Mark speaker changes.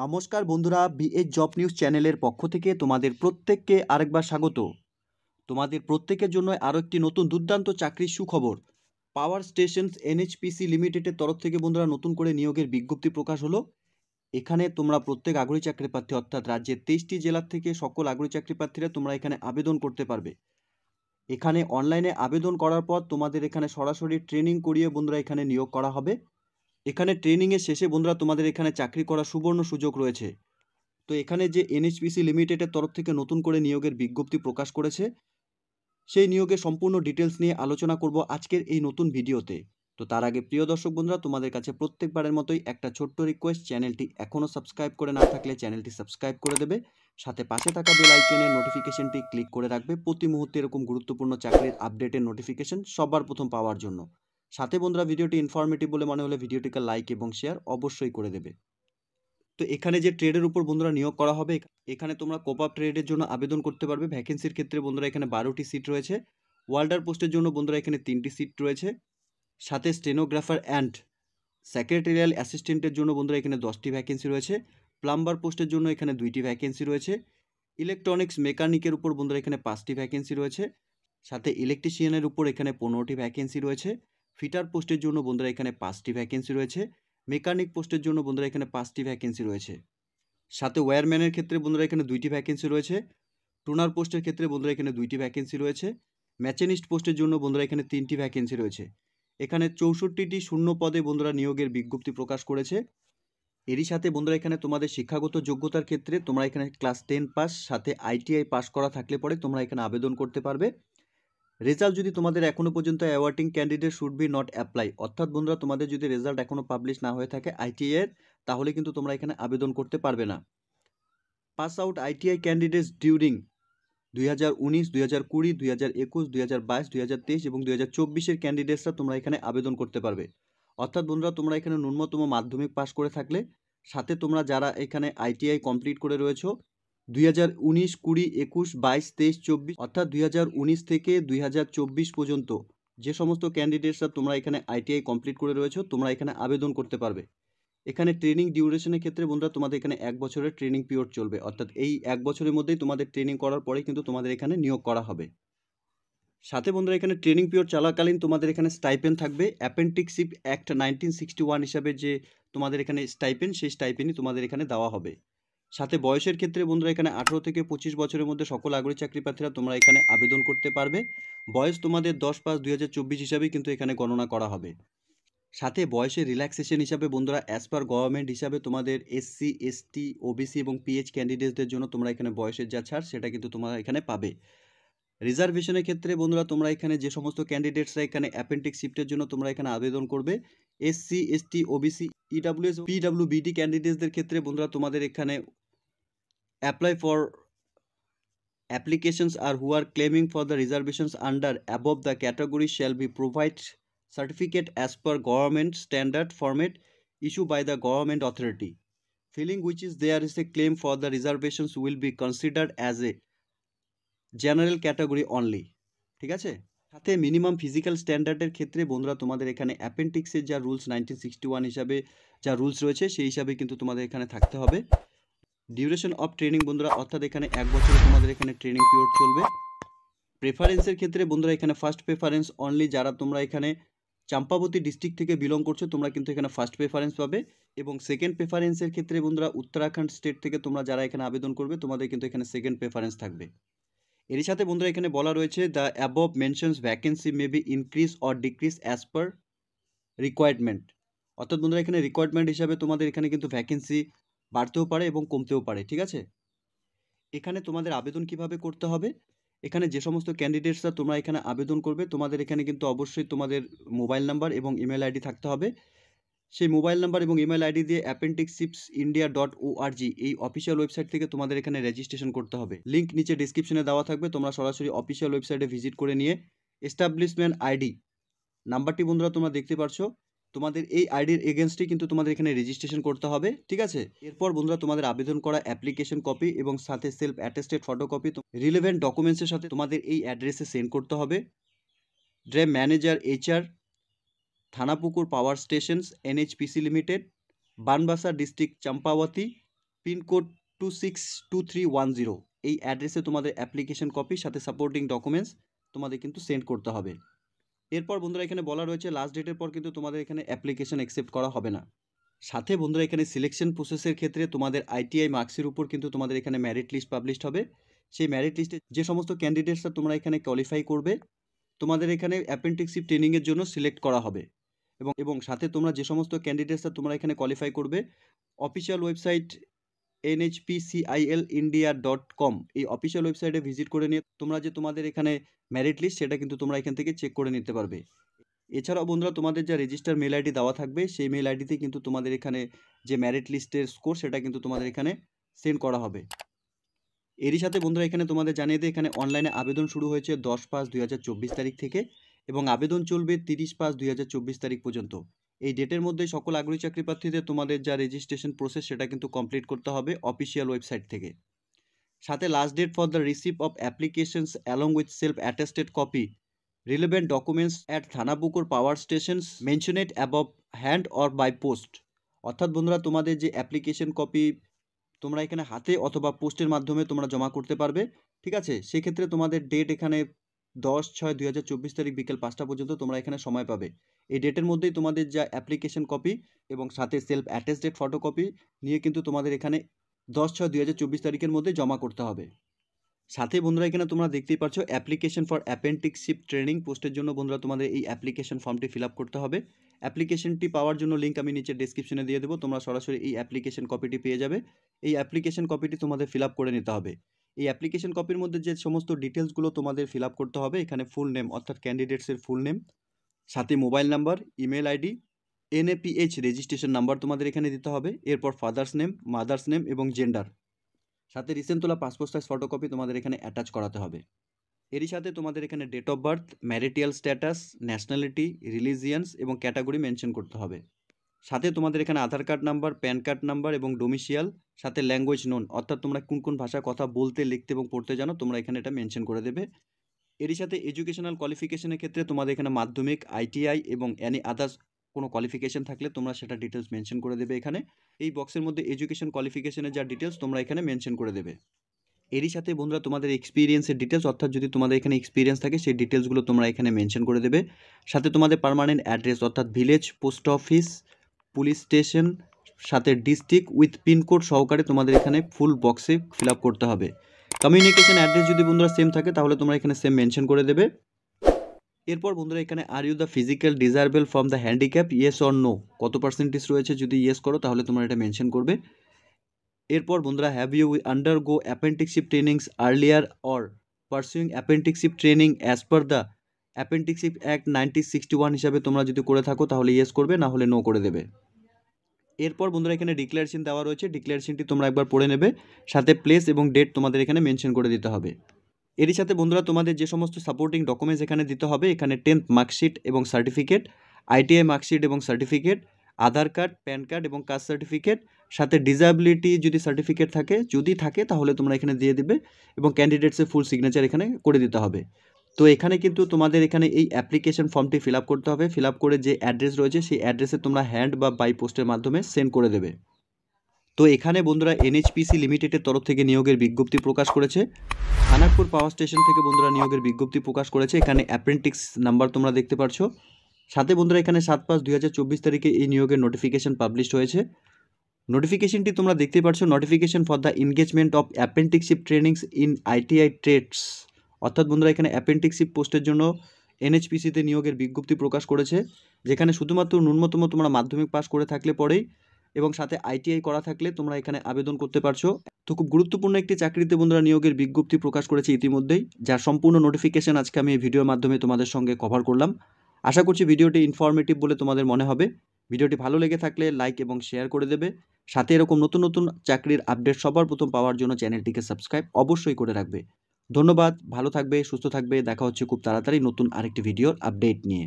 Speaker 1: নমস্কার বন্ধুরা BS job news চ্যানেলের পক্ষ থেকে তোমাদের প্রত্যেককে আরেকবার স্বাগত তোমাদের প্রত্যেকের জন্য আরও একটি নতুন দুর্দান্ত চাকরির সুখবর পাওয়ার স্টেশনস এনএচপিসি লিমিটেডের তরফ থেকে বন্ধুরা নতুন করে নিয়োগের বিজ্ঞপ্তি প্রকাশ হলো এখানে তোমরা প্রত্যেক আগ্রহী চাকরি প্রার্থী অর্থাৎ রাজ্যের তেইশটি জেলার থেকে সকল আগ্রহী চাকরি প্রার্থীরা তোমরা এখানে আবেদন করতে পারবে এখানে অনলাইনে আবেদন করার পর তোমাদের এখানে সরাসরি ট্রেনিং করিয়ে বন্ধুরা এখানে নিয়োগ করা হবে এখানে ট্রেনিংয়ের শেষে বন্ধুরা তোমাদের এখানে চাকরি করার সুবর্ণ সুযোগ রয়েছে তো এখানে যে এনএইচপিসি লিমিটেডের তরফ থেকে নতুন করে নিয়োগের বিজ্ঞপ্তি প্রকাশ করেছে সেই নিয়োগের সম্পূর্ণ ডিটেলস নিয়ে আলোচনা করব আজকের এই নতুন ভিডিওতে তো তার আগে প্রিয় দর্শক বন্ধুরা তোমাদের কাছে প্রত্যেকবারের মতোই একটা ছোট্ট রিকোয়েস্ট চ্যানেলটি এখনও সাবস্ক্রাইব করে না থাকলে চ্যানেলটি সাবস্ক্রাইব করে দেবে সাথে পাশে থাকা বেল আইকনের নোটিফিকেশনটি ক্লিক করে রাখবে প্রতি মুহূর্তে এরকম গুরুত্বপূর্ণ চাকরির আপডেটের নোটিফিকেশন সবার প্রথম পাওয়ার জন্য সাথে বন্ধুরা ভিডিওটি ইনফরমেটিভ বলে মনে হলে ভিডিওটিকে লাইক এবং শেয়ার অবশ্যই করে দেবে তো এখানে যে ট্রেডের উপর বন্ধুরা নিয়োগ করা হবে এখানে তোমরা কোপ আপ ট্রেডের জন্য আবেদন করতে পারবে ভ্যাকেন্সির ক্ষেত্রে বন্ধুরা এখানে বারোটি সিট রয়েছে ওয়াল্ডার পোস্টের জন্য বন্ধুরা এখানে তিনটি সিট রয়েছে সাথে স্টেনোগ্রাফার অ্যান্ড সেক্রেটারিয়াল অ্যাসিস্ট্যান্টের জন্য বন্ধুরা এখানে দশটি ভ্যাকেন্সি রয়েছে প্লাম্বার পোস্টের জন্য এখানে দুইটি ভ্যাকেন্সি রয়েছে ইলেকট্রনিক্স মেকানিকের উপর বন্ধুরা এখানে পাঁচটি ভ্যাকেন্সি রয়েছে সাথে ইলেকট্রিশিয়ানের উপর এখানে পনেরোটি ভ্যাকেন্সি রয়েছে ফিটার পোস্টের জন্য বন্ধুরা এখানে পাঁচটি ভ্যাকেন্সি রয়েছে মেকানিক পোস্টের জন্য বন্ধুরা এখানে পাঁচটি ভ্যাকেন্সি রয়েছে সাথে ওয়্যারম্যানের ক্ষেত্রে বন্ধুরা এখানে দুইটি ভ্যাকেন্সি রয়েছে টোনার পোস্টের ক্ষেত্রে বন্ধুরা এখানে দুইটি ভ্যাকেন্সি রয়েছে ম্যাচেনিস্ট পোস্টের জন্য বন্ধুরা এখানে তিনটি ভ্যাকেন্সি রয়েছে এখানে চৌষট্টিটি শূন্য পদে বন্ধুরা নিয়োগের বিজ্ঞপ্তি প্রকাশ করেছে এরই সাথে বন্ধুরা এখানে তোমাদের শিক্ষাগত যোগ্যতার ক্ষেত্রে তোমরা এখানে ক্লাস টেন পাস সাথে আইটিআই পাস করা থাকলে পরে তোমরা এখানে আবেদন করতে পারবে রেজাল্ট যদি তোমাদের এখনও পর্যন্ত awarding candidate should be not apply অর্থাৎ বন্ধুরা তোমাদের যদি রেজাল্ট এখনও পাবলিশ না হয়ে থাকে আইটিআই এর তাহলে কিন্তু তোমরা এখানে আবেদন করতে পারবে না pass out ITI candidates during দুই হাজার উনিশ দুই হাজার কুড়ি দুই হাজার একুশ দুই হাজার বাইশ দুই হাজার তেইশ এবং দুই হাজার চব্বিশের ক্যান্ডিডেটসরা তোমরা এখানে আবেদন করতে পারবে অর্থাৎ বন্ধুরা তোমরা এখানে ন্যূনতম মাধ্যমিক পাস করে থাকলে সাথে তোমরা যারা এখানে আইটিআই কমপ্লিট করে রয়েছো দুই হাজার উনিশ কুড়ি একুশ বাইশ তেইশ চব্বিশ অর্থাৎ দুই হাজার উনিশ থেকে দুই হাজার চব্বিশ পর্যন্ত যে সমস্ত ক্যান্ডিডেটসরা তোমরা এখানে আইটিআই কমপ্লিট করে রয়েছো তোমরা এখানে আবেদন করতে পারবে এখানে ট্রেনিং ডিউরেশনের ক্ষেত্রে বন্ধুরা তোমাদের এখানে এক বছরের ট্রেনিং পিরিয়ড চলবে অর্থাৎ এই এক বছরের মধ্যেই তোমাদের ট্রেনিং করার পরে কিন্তু তোমাদের এখানে নিয়োগ করা হবে সাথে বন্ধুরা এখানে ট্রেনিং পিরিয়ড চলাকালীন তোমাদের এখানে স্টাইপেন থাকবে apprenticeship act nineteen sixty one হিসাবে যে তোমাদের এখানে স্টাইপেন সেই স্টাইপেনই তোমাদের এখানে দেওয়া হবে সাথে বয়সের ক্ষেত্রে বন্ধুরা এখানে আঠেরো থেকে পঁচিশ বছরের মধ্যে সকল আগ্রহী চাকরি প্রার্থীরা তোমরা এখানে আবেদন করতে পারবে বয়স তোমাদের দশ পাঁচ দুই হাজার চব্বিশ হিসাবেই কিন্তু এখানে গণনা করা হবে সাথে বয়সের রিল্যাক্সেশন হিসাবে বন্ধুরা অ্যাজ পার গভর্নমেন্ট হিসাবে তোমাদের এসসি এসটি ওবিসি এবং পিএইচ ক্যান্ডিডেটসদের জন্য তোমরা এখানে বয়সের যা ছাড় সেটা কিন্তু তোমরা এখানে পাবে রিজার্ভেশনের ক্ষেত্রে বন্ধুরা তোমরা এখানে যে সমস্ত ক্যান্ডিডেটসরা এখানে অ্যাপেন্টিক শিফটের জন্য তোমরা এখানে আবেদন করবে এসসি এসটি ওবিসি ইডাব্লিউএস পিডাব্লিউবিডি ক্যান্ডিডেটসদের ক্ষেত্রে বন্ধুরা তোমাদের এখানে apply for applications are who are claiming for the reservations under above the category shall be provide certificate as per government standard format issued by the government authority filling which is there is a claim for the reservations will be considered as a general category only ঠিক আছে সাথে minimum physical স্ট্যান্ডার্ডের ক্ষেত্রে বন্ধুরা তোমাদের এখানে অ্যাপেন্টিক্সের যা rules nineteen sixty one হিসাবে যা রুলস রয়েছে সেই হিসাবে কিন্তু তোমাদের এখানে থাকতে হবে ডিউরেশন অফ ট্রেনিং বন্ধুরা অর্থাৎ এখানে এক বছরে তোমাদের এখানে ট্রেনিং পিরিয়ড চলবে প্রেফারেন্সের ক্ষেত্রে বন্ধুরা এখানে ফার্স্ট প্রেফারেন্স অনলি যারা তোমরা এখানে চাম্পাবতী ডিস্ট্রিক্ট থেকে বিলং করছো তোমরা কিন্তু এখানে ফার্স্ট প্রেফারেন্স পাবে এবং সেকেন্ড প্রেফারেন্সের ক্ষেত্রে বন্ধুরা উত্তরাখণ্ড স্টেট থেকে তোমরা যারা এখানে আবেদন করবে তোমাদের কিন্তু এখানে সেকেন্ড প্রেফারেন্স থাকবে এর সাথে বন্ধুরা এখানে বলা রয়েছে the above mentions vacancy may be increase or decrease as per requirement অর্থাৎ বন্ধুরা এখানে রিকোয়ারমেন্ট হিসাবে তোমাদের এখানে কিন্তু ভ্যাকেন্সি বাড়তেও পারে এবং কমতেও পারে ঠিক আছে এখানে তোমাদের আবেদন কিভাবে করতে হবে এখানে যে সমস্ত ক্যান্ডিডেটসরা তোমরা এখানে আবেদন করবে তোমাদের এখানে কিন্তু অবশ্যই তোমাদের মোবাইল নাম্বার এবং ইমেল আইডি থাকতে হবে সেই মোবাইল নাম্বার এবং ইমেল আইডি দিয়ে অ্যাপেন্টিক্সিপস ইন্ডিয়া ডট ওআরজি এই অফিসিয়াল ওয়েবসাইট থেকে তোমাদের এখানে রেজিস্ট্রেশন করতে হবে লিঙ্ক নিচে ডিসক্রিপশনে দেওয়া থাকবে তোমরা সরাসরি অফিসিয়াল ওয়েবসাইটে ভিজিট করে নিয়ে এস্টাবলিশমেন্ট আইডি নাম্বারটি বন্ধুরা তোমরা দেখতে পারছো তোমাদের এই আইডির এগেনস্টে কিন্তু তোমাদের এখানে রেজিস্ট্রেশন করতে হবে ঠিক আছে এরপর বন্ধুরা তোমাদের আবেদন করা অ্যাপ্লিকেশন কপি এবং সাথে সেলফ অ্যাটেস্টেড ফটোকপি রিলেভেন্ট ডকুমেন্টসের সাথে তোমাদের এই অ্যাড্রেসে সেন্ড করতে হবে ড্রেম manager HR Tanakpur power stations NHPC limited Banbasa district Champawat pincode two six two three one zero এই অ্যাড্রেসে তোমাদের অ্যাপ্লিকেশন কপি সাথে সাপোর্টিং ডকুমেন্টস তোমাদের কিন্তু সেন্ড করতে হবে এরপর বন্ধুরা এখানে বলা রয়েছে লাস্ট ডেটের পর কিন্তু তোমাদের এখানে অ্যাপ্লিকেশন অ্যাকসেপ্ট করা হবে না সাথে বন্ধুরা এখানে সিলেকশন প্রসেসের ক্ষেত্রে তোমাদের আইটিআই মার্কসের উপর কিন্তু তোমাদের এখানে ম্যারিট লিস্ট পাবলিশড হবে সেই ম্যারিট লিস্টে যে সমস্ত ক্যান্ডিডেটসরা তোমরা এখানে কোয়ালিফাই করবে তোমাদের এখানে অ্যাপেন্টিকশিপ ট্রেনিংয়ের জন্য সিলেক্ট করা হবে এবং এবং সাথে তোমরা যে সমস্ত ক্যান্ডিডেটসরা তোমরা এখানে কোয়ালিফাই করবে official website NHPCIL India dot com এই অফিসিয়াল ওয়েবসাইটে ভিজিট করে নিয়ে তোমরা যে তোমাদের এখানে মেরিট লিস্ট সেটা কিন্তু তোমরা এখান থেকে চেক করে নিতে পারবে এছাড়াও বন্ধুরা তোমাদের যা রেজিস্টার মেল আইডি দেওয়া থাকবে সেই মেল আইডিতে কিন্তু তোমাদের এখানে যে মেরিট লিস্টের স্কোর সেটা কিন্তু তোমাদের এখানে সেন্ড করা হবে এরই সাথে বন্ধুরা এখানে তোমাদের জানিয়ে দিই এখানে অনলাইনে আবেদন শুরু হয়েছে দশ পাঁচ দুই তারিখ থেকে এবং আবেদন চলবে তিরিশ পাঁচ দুই তারিখ পর্যন্ত এই ডেটের মধ্যে সকল আগ্রহী চাকরি প্রার্থীদের তোমাদের যা রেজিস্ট্রেশন প্রসেস সেটা কিন্তু কমপ্লিট করতে হবে অফিসিয়াল ওয়েবসাইট থেকে সাথে last date for the receive of applications along with self attested copy relevant documents at Tanakpur power stations mentioned above hand or by post অর্থাৎ বন্ধুরা তোমাদের যে অ্যাপ্লিকেশন কপি তোমরা এখানে হাতে অথবা পোস্টের মাধ্যমে তোমরা জমা করতে পারবে ঠিক আছে সেক্ষেত্রে তোমাদের ডেট এখানে দশ ছয় দুই হাজার চব্বিশ তারিখ বিকেল পাঁচটা পর্যন্ত তোমরা এখানে সময় পাবে এই ডেটের মধ্যেই তোমাদের যা অ্যাপ্লিকেশন কপি এবং সাথে সেলফ অ্যাটেস্টেড ফটোকপি নিয়ে কিন্তু তোমাদের এখানে দশ ছয় দুই হাজার চব্বিশ তারিখের মধ্যে জমা করতে হবে সাথে বন্ধুরা এখানে তোমরা দেখতেই পাচ্ছ অ্যাপ্লিকেশন ফর অ্যাপেন্টিকশিপ ট্রেনিং পোস্টের জন্য বন্ধুরা তোমাদের এই অ্যাপ্লিকেশন ফর্মটি ফিল আপ করতে হবে অ্যাপ্লিকেশনটি পাওয়ার জন্য লিঙ্ক আমি নিচে ডিসক্রিপশনে দিয়ে দেবো তোমরা সরাসরি এই অ্যাপ্লিকেশন কপিটি পেয়ে যাবে এই অ্যাপ্লিকেশন কপিটি তোমাদের ফিল করে নিতে হবে এই অ্যাপ্লিকেশন কপির মধ্যে যে সমস্ত ডিটেলসগুলো তোমাদের ফিল করতে হবে এখানে ফুল নেম অর্থাৎ ক্যান্ডিডেটসের ফুল নেম সাথে mobile number email ID NAPH registration number তোমাদের এখানে দিতে হবে এরপর ফাদার্স নেম মাদার্স নেম এবং জেন্ডার সাথে রিসেন্ট তোলা পাসপোর্ট সাইজ ফটোকপি তোমাদের এখানে অ্যাটাচ করাতে হবে এরই সাথে তোমাদের এখানে date of birth marital status nationality religions এবং ক্যাটাগরি মেনশন করতে হবে সাথে তোমাদের এখানে Aadhaar card number PAN card number এবং ডোমিসিয়াল সাথে ল্যাঙ্গুয়েজ নোন অর্থাৎ তোমরা কোন কোন ভাষায় কথা বলতে লিখতে এবং পড়তে জানো তোমরা এখানে এটা মেনশন করে দেবে এরই সাথে এডুকেশনাল কোয়ালিফিকেশনের ক্ষেত্রে তোমাদের এখানে মাধ্যমিক আইটিআই এবং অ্যানি আদার্স কোনো কোয়ালিফিকেশন থাকলে তোমরা সেটা ডিটেলস মেনশন করে দেবে এখানে এই বক্সের মধ্যে এডুকেশন কোয়ালিফিকেশনের যা ডিটেলস তোমরা এখানে মেনশন করে দেবে এরই সাথে বন্ধুরা তোমাদের এক্সপিরিয়েন্সের ডিটেলস অর্থাৎ যদি তোমাদের এখানে এক্সপিরিয়েন্স থাকে সেই ডিটেলসগুলো তোমরা এখানে মেনশন করে দেবে সাথে তোমাদের পারমানেন্ট অ্যাড্রেস অর্থাৎ village post office police station সাথে ডিস্ট্রিক্ট উইথ পিনকোড সহকারে তোমাদের এখানে ফুল বক্সে ফিল করতে হবে কমিউনিকেশান অ্যাড্রেস যদি বন্ধুরা সেম থাকে তাহলে তোমরা এখানে সেম মেনশন করে দেবে এরপর বন্ধুরা এখানে are you the physical disable from the handicap yes or no কত পার্সেন্টেজ রয়েছে যদি ইয়েস করো তাহলে তোমরা এটা মেনশন করবে এরপর বন্ধুরা have you undergo apprenticeship trainings earlier or pursuing apprenticeship training as per the apprenticeship act nineteen sixty one হিসাবে তোমরা যদি করে থাকো তাহলে ইয়েস করবে না হলে নো করে দেবে এরপর বন্ধুরা এখানে ডিক্লারেশন দেওয়া রয়েছে ডিক্লারেশনটি তোমরা একবার পড়ে নেবে সাথে প্লেস এবং ডেট তোমাদের এখানে মেনশন করে দিতে হবে এরই সাথে বন্ধুরা তোমাদের যে সমস্ত সাপোর্টিং ডকুমেন্টস এখানে দিতে হবে এখানে টেন্থ মার্কশিট এবং সার্টিফিকেট আইটিআই মার্কশিট এবং certificate Aadhaar card PAN card এবং কাস্ট সার্টিফিকেট সাথে ডিজাবিলিটি যদি সার্টিফিকেট থাকে যদি থাকে তাহলে তোমরা এখানে দিয়ে দিবে এবং ক্যান্ডিডেটসের ফুল সিগনেচার এখানে করে দিতে হবে তো এখানে কিন্তু তোমাদের এখানে এই অ্যাপ্লিকেশন ফর্মটি ফিল করতে হবে ফিল করে যে অ্যাড্রেস রয়েছে সেই অ্যাড্রেসে তোমরা হ্যান্ড বা বাই পোস্টের মাধ্যমে সেন্ড করে দেবে তো এখানে বন্ধুরা এনএইচপিসি লিমিটেডের তরফ থেকে নিয়োগের বিজ্ঞপ্তি প্রকাশ করেছে খানাকপুর পাওয়ার স্টেশন থেকে বন্ধুরা নিয়োগের বিজ্ঞপ্তি প্রকাশ করেছে এখানে অ্যাপ্রেন্টিক্স নাম্বার তোমরা দেখতে পাচ্ছ সাথে বন্ধুরা এখানে সাত পাঁচ দুই তারিখে এই নিয়োগের নোটিফিকেশন পাবলিশ হয়েছে নোটিফিকেশনটি তোমরা দেখতে পাচ্ছ notification for the engagement of apprenticeship trainings in ITI trades অর্থাৎ বন্ধুরা এখানে অ্যাপেন্টিক্সিপ পোস্টের জন্য এনএইচপিসিতে নিয়োগের বিজ্ঞপ্তি প্রকাশ করেছে যেখানে শুধুমাত্র ন্যূনতম তোমরা মাধ্যমিক পাস করে থাকলে পরেই এবং সাথে আইটিআই করা থাকলে তোমরা এখানে আবেদন করতে পারছো তো খুব গুরুত্বপূর্ণ একটি চাকরিতে বন্ধুরা নিয়োগের বিজ্ঞপ্তি প্রকাশ করেছে ইতিমধ্যেই যার সম্পূর্ণ নোটিফিকেশান আজকে আমি এই ভিডিওর মাধ্যমে তোমাদের সঙ্গে কভার করলাম আশা করছি ভিডিওটি ইনফরমেটিভ বলে তোমাদের মনে হবে ভিডিওটি ভালো লেগে থাকলে লাইক এবং শেয়ার করে দেবে সাথে এরকম নতুন নতুন চাকরির আপডেট সবার প্রথম পাওয়ার জন্য চ্যানেলটিকে সাবস্ক্রাইব অবশ্যই করে রাখবে ধন্যবাদ ভালো থাকবে সুস্থ থাকবে দেখা হচ্ছে খুব তাড়াতাড়ি নতুন আরেকটি ভিডিওর আপডেট নিয়ে